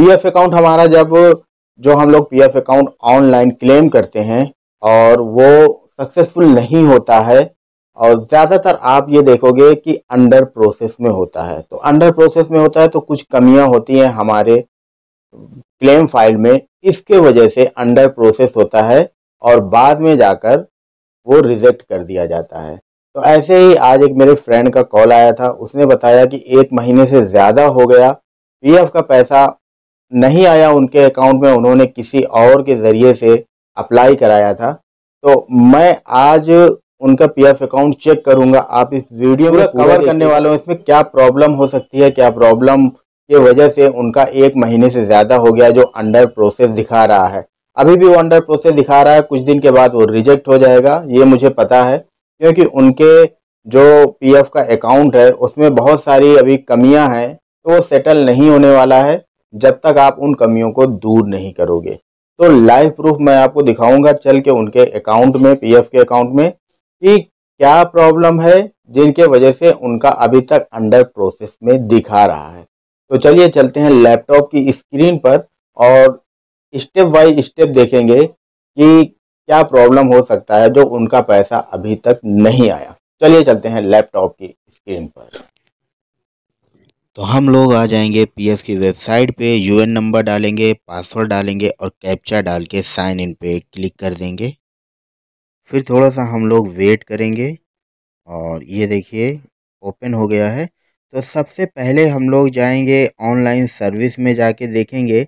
PF account हमारा जब जो हम लोग पीएफ अकाउंट ऑनलाइन क्लेम करते हैं और वो सक्सेसफुल नहीं होता है और ज़्यादातर आप ये देखोगे कि अंडर प्रोसेस में होता है तो अंडर प्रोसेस में होता है तो कुछ कमियां होती हैं हमारे क्लेम फाइल में इसके वजह से अंडर प्रोसेस होता है और बाद में जाकर वो रिजेक्ट कर दिया जाता है तो ऐसे ही आज एक मेरे फ्रेंड का कॉल आया था उसने बताया कि एक महीने से ज़्यादा हो गया पीएफ का पैसा नहीं आया उनके अकाउंट में उन्होंने किसी और के ज़रिए से अप्लाई कराया था तो मैं आज उनका पीएफ अकाउंट चेक करूंगा आप इस वीडियो में कवर करने वाले इसमें क्या प्रॉब्लम हो सकती है क्या प्रॉब्लम की वजह से उनका एक महीने से ज़्यादा हो गया जो अंडर प्रोसेस दिखा रहा है अभी भी वो अंडर प्रोसेस दिखा रहा है कुछ दिन के बाद वो रिजेक्ट हो जाएगा ये मुझे पता है क्योंकि उनके जो पीएफ का अकाउंट है उसमें बहुत सारी अभी कमियां हैं तो वो सेटल नहीं होने वाला है जब तक आप उन कमियों को दूर नहीं करोगे तो लाइव प्रूफ मैं आपको दिखाऊंगा चल के उनके अकाउंट में पीएफ के अकाउंट में कि क्या प्रॉब्लम है जिनके वजह से उनका अभी तक अंडर प्रोसेस में दिखा रहा है तो चलिए चलते हैं लैपटॉप की स्क्रीन पर और स्टेप बाई स्टेप देखेंगे कि क्या प्रॉब्लम हो सकता है जो उनका पैसा अभी तक नहीं आया चलिए चलते हैं लैपटॉप की स्क्रीन पर तो हम लोग आ जाएंगे पीएफ की वेबसाइट पे यूएन नंबर डालेंगे पासवर्ड डालेंगे और कैप्चा डाल के साइन इन पे क्लिक कर देंगे फिर थोड़ा सा हम लोग वेट करेंगे और ये देखिए ओपन हो गया है तो सबसे पहले हम लोग जाएंगे ऑनलाइन सर्विस में जाके देखेंगे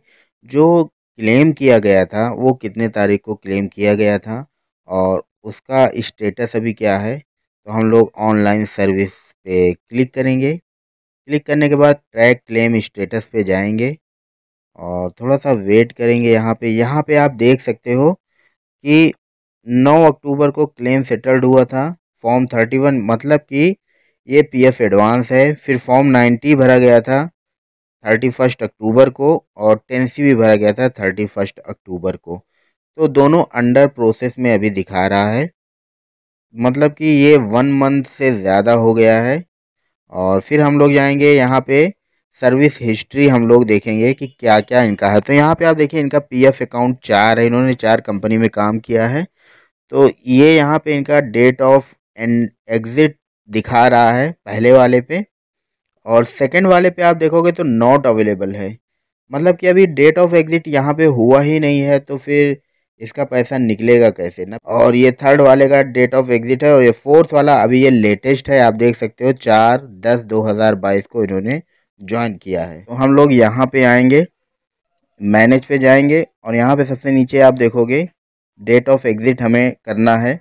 जो क्लेम किया गया था वो कितने तारीख को क्लेम किया गया था और उसका स्टेटस अभी क्या है तो हम लोग ऑनलाइन सर्विस पे क्लिक करेंगे क्लिक करने के बाद ट्रैक क्लेम स्टेटस पे जाएंगे और थोड़ा सा वेट करेंगे यहाँ पे यहाँ पे आप देख सकते हो कि 9 अक्टूबर को क्लेम सेटल्ड हुआ था फॉर्म 31 मतलब कि ये पीएफ एडवांस है फिर फॉर्म 90 भरा गया था थर्टी फर्स्ट अक्टूबर को और टें भी भरा गया था थर्टी फर्स्ट अक्टूबर को तो दोनों अंडर प्रोसेस में अभी दिखा रहा है मतलब कि ये वन मंथ से ज़्यादा हो गया है और फिर हम लोग जाएंगे यहाँ पे सर्विस हिस्ट्री हम लोग देखेंगे कि क्या क्या इनका है तो यहाँ पे आप देखिए इनका पीएफ अकाउंट चार है इन्होंने चार कंपनी में काम किया है तो ये यहाँ पे इनका डेट ऑफ एंड एग्ज़िट दिखा रहा है पहले वाले पे और सेकंड वाले पे आप देखोगे तो नॉट अवेलेबल है मतलब कि अभी डेट ऑफ एग्ज़िट यहाँ पे हुआ ही नहीं है तो फिर इसका पैसा निकलेगा कैसे ना और ये थर्ड वाले का डेट ऑफ एग्जिट है और ये फोर्थ वाला अभी ये लेटेस्ट है आप देख सकते हो चार दस दो हज़ार बाईस को इन्होंने ज्वाइन किया है तो हम लोग यहाँ पे आएंगे मैनेज पे जाएंगे और यहाँ पे सबसे नीचे आप देखोगे डेट ऑफ एग्ज़िट हमें करना है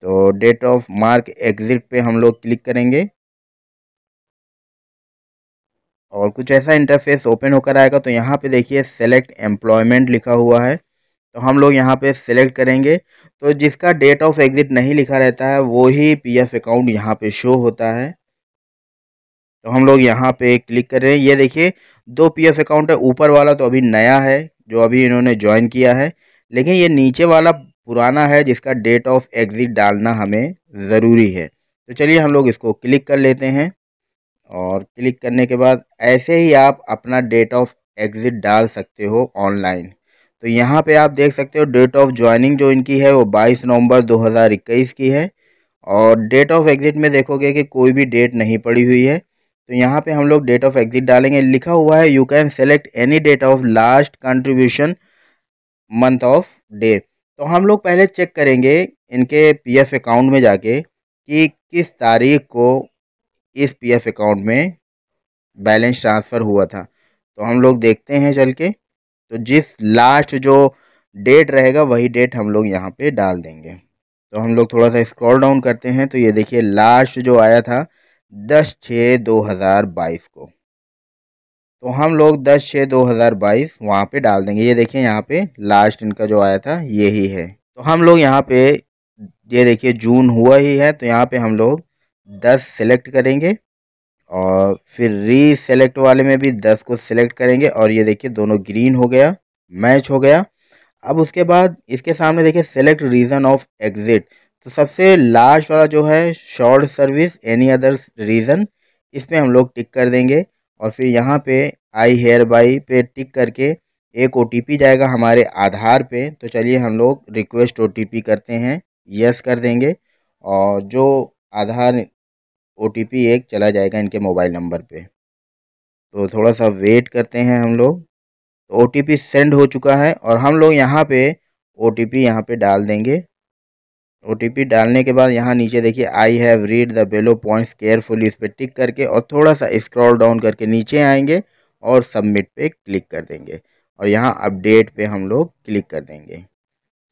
तो डेट ऑफ मार्क एग्ज़िट पे हम लोग क्लिक करेंगे और कुछ ऐसा इंटरफेस ओपन होकर आएगा तो यहाँ पे देखिए सेलेक्ट एम्प्लॉयमेंट लिखा हुआ है तो हम लोग यहाँ पे सेलेक्ट करेंगे तो जिसका डेट ऑफ एग्ज़िट नहीं लिखा रहता है वो ही पी अकाउंट यहाँ पे शो होता है तो हम लोग यहाँ पे क्लिक कर रहे हैं ये देखिए दो पी अकाउंट है ऊपर वाला तो अभी नया है जो अभी इन्होंने ज्वाइन किया है लेकिन ये नीचे वाला पुराना है जिसका डेट ऑफ एग्ज़िट डालना हमें ज़रूरी है तो चलिए हम लोग इसको क्लिक कर लेते हैं और क्लिक करने के बाद ऐसे ही आप अपना डेट ऑफ एग्ज़िट डाल सकते हो ऑनलाइन तो यहाँ पे आप देख सकते हो डेट ऑफ ज्वाइनिंग जो इनकी है वो 22 नवंबर 2021 की है और डेट ऑफ एग्ज़िट में देखोगे कि कोई भी डेट नहीं पड़ी हुई है तो यहाँ पे हम लोग डेट ऑफ एग्ज़िट डालेंगे लिखा हुआ है you can select any date of last contribution month of day तो हम लोग पहले चेक करेंगे इनके पी अकाउंट में जाके कि किस तारीख को इस पी अकाउंट में बैलेंस ट्रांसफ़र हुआ था तो हम लोग देखते हैं चल के तो जिस लास्ट जो डेट रहेगा वही डेट हम लोग यहाँ पे डाल देंगे तो हम लोग थोड़ा सा स्क्रॉल डाउन करते हैं तो ये देखिए लास्ट जो आया था दस छः दो हज़ार बाईस को तो हम लोग दस छः दो हज़ार बाईस वहाँ पर डाल देंगे ये देखिए यहाँ पे लास्ट इनका जो आया था यही है तो हम लोग यहाँ पे ये देखिए जून हुआ ही है तो यहाँ पे हम लोग दस सेलेक्ट करेंगे और फिर री सेलेक्ट वाले में भी दस को सिलेक्ट करेंगे और ये देखिए दोनों ग्रीन हो गया मैच हो गया अब उसके बाद इसके सामने देखिए सेलेक्ट रीज़न ऑफ एग्ज़िट तो सबसे लास्ट वाला जो है short service any other reason इस पर हम लोग टिक कर देंगे और फिर यहाँ पे आई हेयर बाई पे टिक करके एक ओ जाएगा हमारे आधार पे तो चलिए हम लोग रिक्वेस्ट ओ करते हैं यस कर देंगे और जो आधार ओ एक चला जाएगा इनके मोबाइल नंबर पे तो थोड़ा सा वेट करते हैं हम लोग तो ओ सेंड हो चुका है और हम लोग यहाँ पे ओ टी पी यहाँ पर डाल देंगे ओ डालने के बाद यहाँ नीचे देखिए I have read the below points careful इस पर टिक करके और थोड़ा सा स्क्रॉल डाउन करके नीचे आएंगे और सबमिट पे क्लिक कर देंगे और यहाँ अपडेट पे हम लोग क्लिक कर देंगे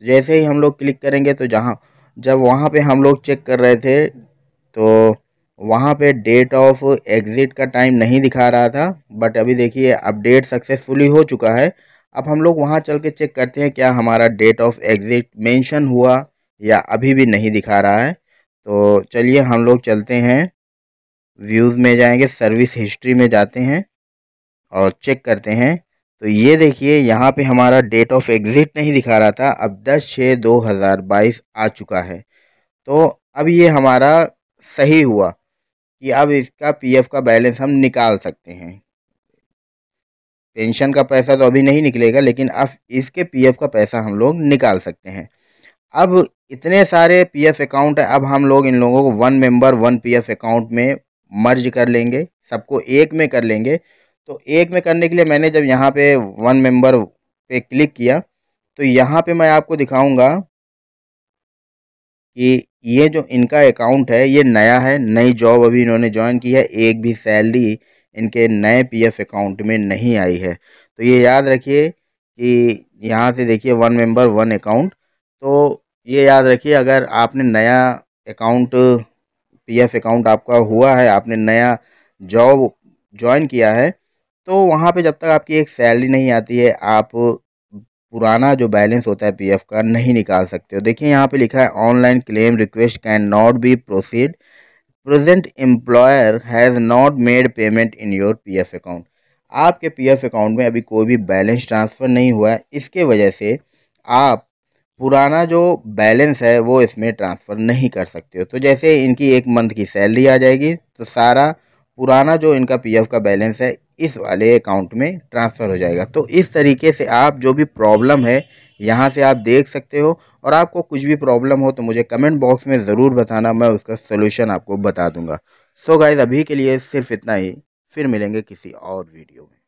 जैसे ही हम लोग क्लिक करेंगे तो जहाँ जब वहाँ पे हम लोग चेक कर रहे थे तो वहाँ पे डेट ऑफ एग्ज़िट का टाइम नहीं दिखा रहा था बट अभी देखिए अपडेट सक्सेसफुली हो चुका है अब हम लोग वहाँ चल के चेक करते हैं क्या हमारा डेट ऑफ एग्ज़िट मेंशन हुआ या अभी भी नहीं दिखा रहा है तो चलिए हम लोग चलते हैं व्यूज़ में जाएंगे सर्विस हिस्ट्री में जाते हैं और चेक करते हैं तो ये देखिए यहाँ पर हमारा डेट ऑफ एग्ज़िट नहीं दिखा रहा था अब दस छः दो हज़ार बाईस आ चुका है तो अब ये हमारा सही हुआ कि अब इसका पीएफ का बैलेंस हम निकाल सकते हैं पेंशन का पैसा तो अभी नहीं निकलेगा लेकिन अब इसके पीएफ का पैसा हम लोग निकाल सकते हैं अब इतने सारे पीएफ अकाउंट है अब हम लोग इन लोगों को one member one PF account में मर्ज कर लेंगे सबको एक में कर लेंगे तो एक में करने के लिए मैंने जब यहाँ पे वन मेंबर पे क्लिक किया तो यहाँ पे मैं आपको दिखाऊंगा कि ये जो इनका अकाउंट है ये नया है नई जॉब अभी इन्होंने ज्वाइन की है एक भी सैलरी इनके नए पीएफ अकाउंट में नहीं आई है तो ये याद रखिए कि यहाँ से देखिए वन मेंबर वन अकाउंट तो ये याद रखिए अगर आपने नया अकाउंट पीएफ अकाउंट आपका हुआ है आपने नया जॉब ज्वाइन किया है तो वहाँ पे जब तक आपकी एक सैलरी नहीं आती है आप पुराना जो बैलेंस होता है पीएफ का नहीं निकाल सकते हो देखिए यहाँ पे लिखा है online claim request can not be proceed present employer has not made payment in your PF account आपके पीएफ अकाउंट में अभी कोई भी बैलेंस ट्रांसफ़र नहीं हुआ है इसके वजह से आप पुराना जो बैलेंस है वो इसमें ट्रांसफ़र नहीं कर सकते हो तो जैसे इनकी एक मंथ की सैलरी आ जाएगी तो सारा पुराना जो इनका पीएफ का बैलेंस है इस वाले अकाउंट में ट्रांसफ़र हो जाएगा तो इस तरीके से आप जो भी प्रॉब्लम है यहाँ से आप देख सकते हो और आपको कुछ भी प्रॉब्लम हो तो मुझे कमेंट बॉक्स में ज़रूर बताना मैं उसका सोल्यूशन आपको बता दूंगा सो so गाइज अभी के लिए सिर्फ इतना ही फिर मिलेंगे किसी और वीडियो में